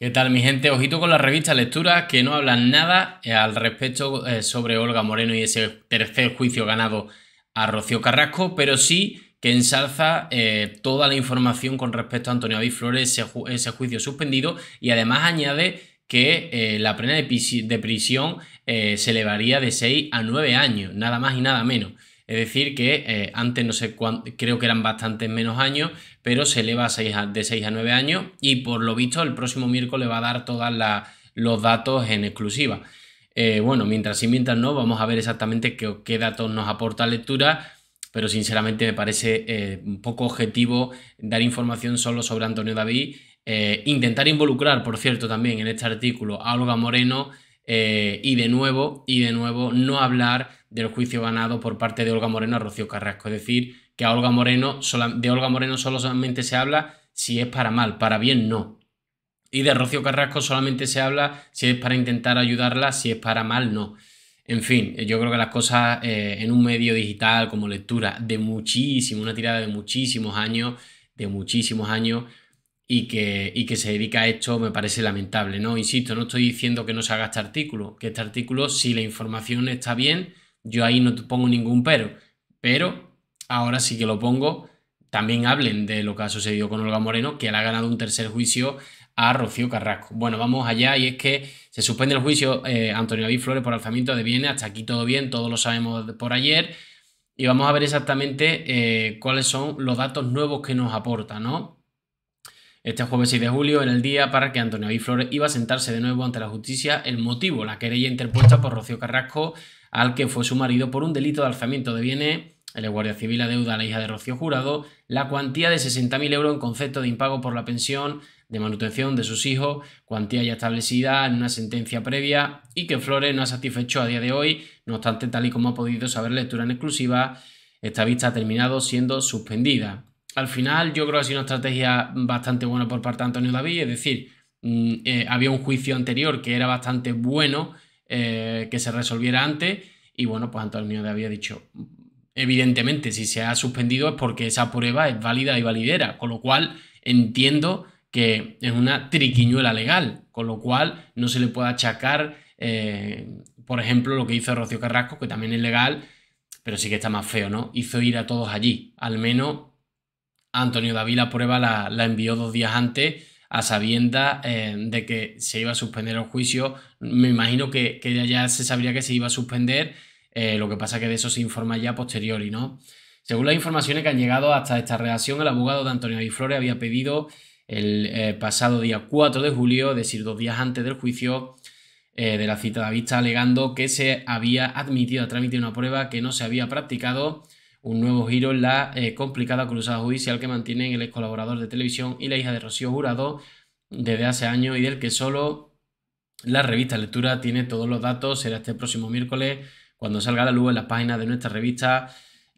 ¿Qué tal mi gente? Ojito con la revista Lectura que no hablan nada eh, al respecto eh, sobre Olga Moreno y ese tercer juicio ganado a Rocío Carrasco, pero sí que ensalza eh, toda la información con respecto a Antonio David Flores, ese, juicio suspendido, y además añade que la pena de, prisión se elevaría de 6 a 9 años, nada más y nada menos. Es decir, que eh, antes no sé cuánto, creo que eran bastantes menos años, pero se eleva de 6 a 9 años y por lo visto el próximo miércoles va a dar todos los datos en exclusiva. Eh, bueno, mientras sí, mientras no, vamos a ver exactamente qué, datos nos aporta lectura pero sinceramente me parece eh, un poco objetivo dar información solo sobre Antonio David. intentar involucrar, por cierto, también en este artículo a Olga Moreno, eh, y de nuevo, y de nuevo, no hablar del juicio ganado por parte de Olga Moreno a Rocío Carrasco. Es decir, que a Olga Moreno, de Olga Moreno solo solamente se habla si es para mal, para bien no. Y de Rocío Carrasco solamente se habla si es para intentar ayudarla, si es para mal no. En fin, yo creo que las cosas eh, en un medio digital como lectura de muchísimo, una tirada de muchísimos años, de muchísimos años, y que, y que se dedica a esto me parece lamentable, ¿no? Insisto, no estoy diciendo que no se haga este artículo, que este artículo, si la información está bien, yo ahí no te pongo ningún pero, pero ahora sí que lo pongo, también hablen de lo que ha sucedido con Olga Moreno, que le ha ganado un tercer juicio a Rocío Carrasco. Bueno, vamos allá y es que se suspende el juicio eh, Antonio David Flores por alzamiento de bienes, hasta aquí todo bien, todos lo sabemos por ayer, y vamos a ver exactamente eh, cuáles son los datos nuevos que nos aporta, ¿no? Este jueves 6 de julio en el día para que Antonio I. Flores iba a sentarse de nuevo ante la justicia el motivo, la querella interpuesta por Rocío Carrasco, al que fue su marido por un delito de alzamiento de bienes, el Guardia Civil adeuda a la hija de Rocío Jurado la cuantía de 60.000 euros en concepto de impago por la pensión de manutención de sus hijos, cuantía ya establecida en una sentencia previa y que Flores no ha satisfecho a día de hoy, no obstante, tal y como ha podido saber lectura en exclusiva, esta vista ha terminado siendo suspendida al final yo creo que ha sido una estrategia bastante buena por parte de Antonio David, es decir, mm, eh, había un juicio anterior que era bastante bueno eh, que se resolviera antes y bueno, pues Antonio David ha dicho, evidentemente, si se ha suspendido es porque esa prueba es válida y validera, con lo cual entiendo que es una triquiñuela legal, con lo cual no se le puede achacar, eh, por ejemplo, lo que hizo Rocío Carrasco, que también es legal, pero sí que está más feo, ¿no? Hizo ir a todos allí, al menos Antonio la Prueba la, envió dos días antes a sabienda eh, de que se iba a suspender el juicio. Me imagino que, que ya se sabría que se iba a suspender, eh, lo que pasa que de eso se informa ya posteriori, ¿no? Según las informaciones que han llegado hasta esta reacción, el abogado de Antonio David Flores había pedido el eh, pasado día 4 de julio, es decir, dos días antes del juicio de la cita de vista, alegando que se había admitido a trámite una prueba que no se había practicado un nuevo giro en la eh, complicada cruzada judicial que mantienen el ex colaborador de televisión y la hija de Rocío Jurado desde hace años y del que solo la revista Lectura tiene todos los datos. Será este próximo miércoles cuando salga a la luz en las páginas de nuestra revista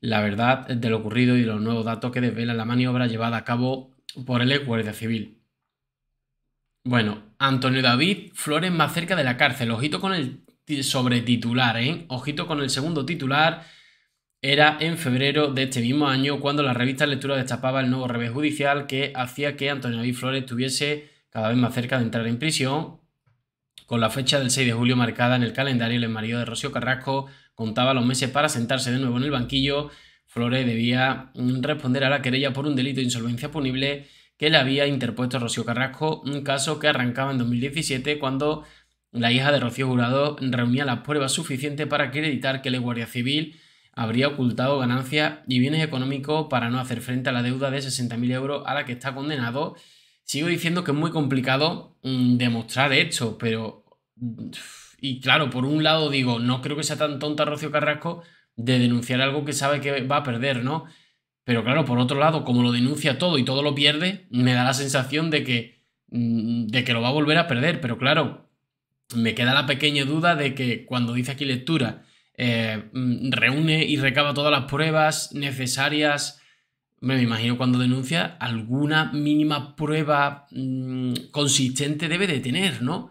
la verdad de lo ocurrido y los nuevos datos que desvelan la maniobra llevada a cabo por el ex guardia civil. Bueno, Antonio David Flores más cerca de la cárcel. Ojito con el sobretitular, ¿eh? Ojito con el segundo titular era en febrero de este mismo año cuando la revista Lectura destapaba el nuevo revés judicial que hacía que Antonio David Flores estuviese cada vez más cerca de entrar en prisión. Con la fecha del 6 de julio marcada en el calendario, el marido de Rocío Carrasco contaba los meses para sentarse de nuevo en el banquillo. Flores debía responder a la querella por un delito de insolvencia punible que le había interpuesto Rocío Carrasco, un caso que arrancaba en 2017 cuando la hija de Rocío Jurado reunía las pruebas suficientes para acreditar que el Guardia Civil habría ocultado ganancias y bienes económicos para no hacer frente a la deuda de 60.000 euros a la que está condenado. Sigo diciendo que es muy complicado mm, demostrar esto, pero... Mm, y claro, por un lado digo, no creo que sea tan tonta Rocío Carrasco de denunciar algo que sabe que va a perder, ¿no? Pero claro, por otro lado, como lo denuncia todo y todo lo pierde, me da la sensación de que, mm, de que lo va a volver a perder. Pero claro, me queda la pequeña duda de que cuando dice aquí lectura eh, mm, reúne y recaba todas las pruebas necesarias. me imagino cuando denuncia, alguna mínima prueba mm, consistente debe de tener, ¿no?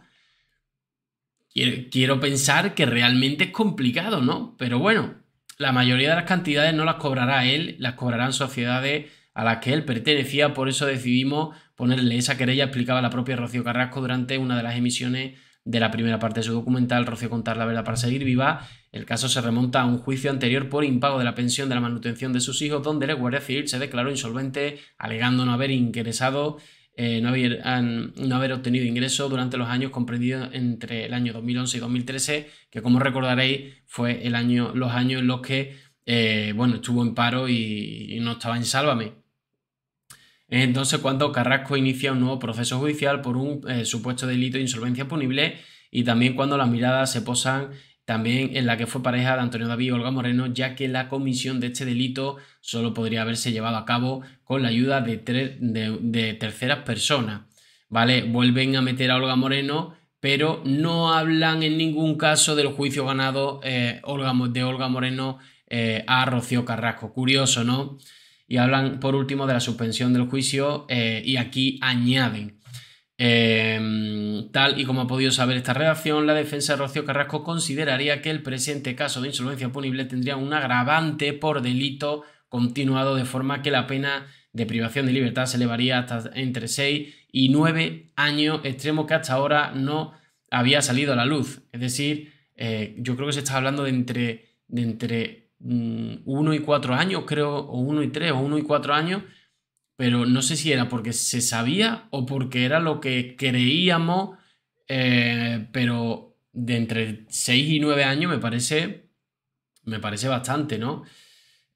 Quiero, quiero pensar que realmente es complicado, ¿no? Pero bueno, la mayoría de las cantidades no las cobrará él, las cobrarán sociedades a las que él pertenecía, por eso decidimos ponerle esa querella, explicaba la propia Rocío Carrasco durante una de las emisiones de la primera parte de su documental, Rocío Contar la verdad para seguir viva. El caso se remonta a un juicio anterior por impago de la pensión de la manutención de sus hijos, donde la Guardia Civil se declaró insolvente, alegando no haber ingresado, eh, no, haber, obtenido ingreso durante los años comprendidos entre el año 2011 y 2013, que como recordaréis fue el año, los años en los que eh, bueno, estuvo en paro y no estaba en sálvame. Entonces, cuando Carrasco inicia un nuevo proceso judicial por un eh, supuesto delito de insolvencia punible y también cuando las miradas se posan también en la que fue pareja de Antonio David y Olga Moreno, ya que la comisión de este delito solo podría haberse llevado a cabo con la ayuda de, de, de terceras personas. ¿Vale? Vuelven a meter a Olga Moreno, pero no hablan en ningún caso del juicio ganado eh, de Olga Moreno eh, a Rocío Carrasco. Curioso, ¿no? Y hablan, por último, de la suspensión del juicio eh, y aquí añaden. Em, tal y como ha podido saber esta redacción, la defensa de Rocío Carrasco consideraría que el presente caso de insolvencia punible tendría un agravante por delito continuado, de forma que la pena de privación de libertad se elevaría hasta entre 6 y 9 años, extremo que hasta ahora no había salido a la luz. Es decir, eh, yo creo que se está hablando de entre, de entre 1 mm, y 4 años, creo, o 1 y tres o 1 y cuatro años, pero no sé si era porque se sabía o porque era lo que creíamos, eh, pero de entre 6 y 9 años me parece, me parece bastante, ¿no?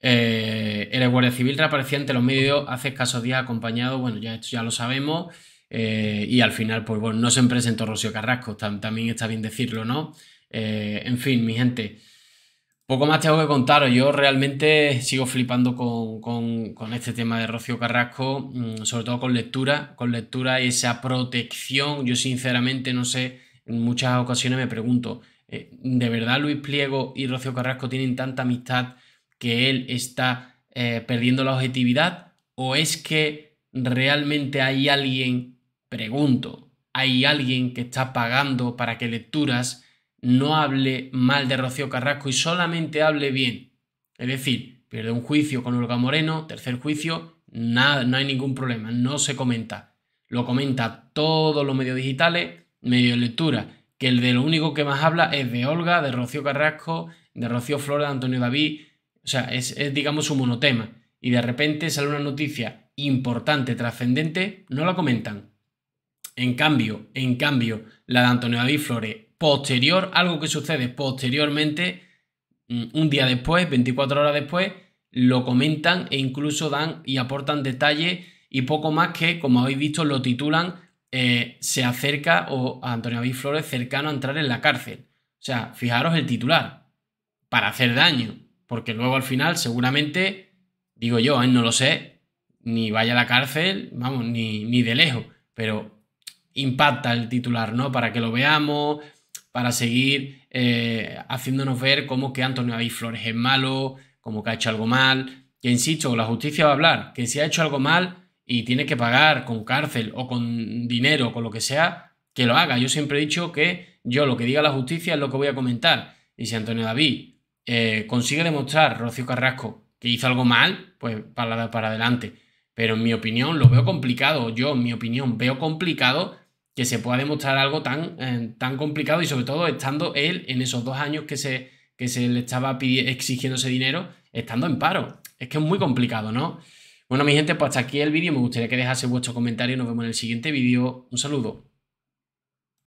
Eh, el Guardia Civil reaparecía ante los medios hace escasos días acompañado, bueno, ya esto ya lo sabemos, eh, y al final, pues bueno, no se presentó Rocío Carrasco, también está bien decirlo, ¿no? en fin, mi gente. Poco más tengo que contaros. Yo realmente sigo flipando con, este tema de Rocío Carrasco, mm, sobre todo con lectura, con lectura y esa protección. Yo sinceramente no sé, en muchas ocasiones me pregunto, eh, ¿de verdad Luis Pliego y Rocío Carrasco tienen tanta amistad que él está eh, perdiendo la objetividad? ¿O es que realmente hay alguien, pregunto, hay alguien que está pagando para que lecturas no hable mal de Rocío Carrasco y solamente hable bien. Es decir, pierde un juicio con Olga Moreno, tercer juicio, nada, no hay ningún problema, no se comenta. Lo comenta todos los medios digitales, medios de lectura, que el de lo único que más habla es de Olga, de Rocío Carrasco, de Rocío Flores, de Antonio David, o sea, es, digamos un monotema. Y de repente sale una noticia importante, trascendente, no la comentan. En cambio, en cambio, la de Antonio David Flores posterior, algo que sucede posteriormente, mm, un día después, 24 horas después, lo comentan e incluso dan y aportan detalles y poco más que, como habéis visto, lo titulan eh, Se acerca o Antonio David Flores cercano a entrar en la cárcel. O sea, fijaros el titular, para hacer daño, porque luego al final seguramente, digo yo, ¿eh? no lo sé, ni vaya a la cárcel, vamos, ni, ni de lejos, pero impacta el titular, ¿no? Para que lo veamos, para seguir eh, haciéndonos ver cómo que Antonio David Flores es malo, como que ha hecho algo mal. Que insisto, la justicia va a hablar, que si ha hecho algo mal y tiene que pagar con cárcel o con dinero, con lo que sea, que lo haga. Yo siempre he dicho que yo lo que diga la justicia es lo que voy a comentar. Y si Antonio David eh, consigue demostrar, Rocío Carrasco, que hizo algo mal, pues para, para adelante. Pero en mi opinión lo veo complicado. Yo, en mi opinión, veo complicado que se pueda demostrar algo tan, eh, tan complicado y sobre todo estando él en esos dos años que se, que se le estaba exigiendo ese dinero, estando en paro. Es que es muy complicado, ¿no? Bueno, mi gente, pues hasta aquí el vídeo. Me gustaría que dejase vuestro comentario. Nos vemos en el siguiente vídeo. Un saludo.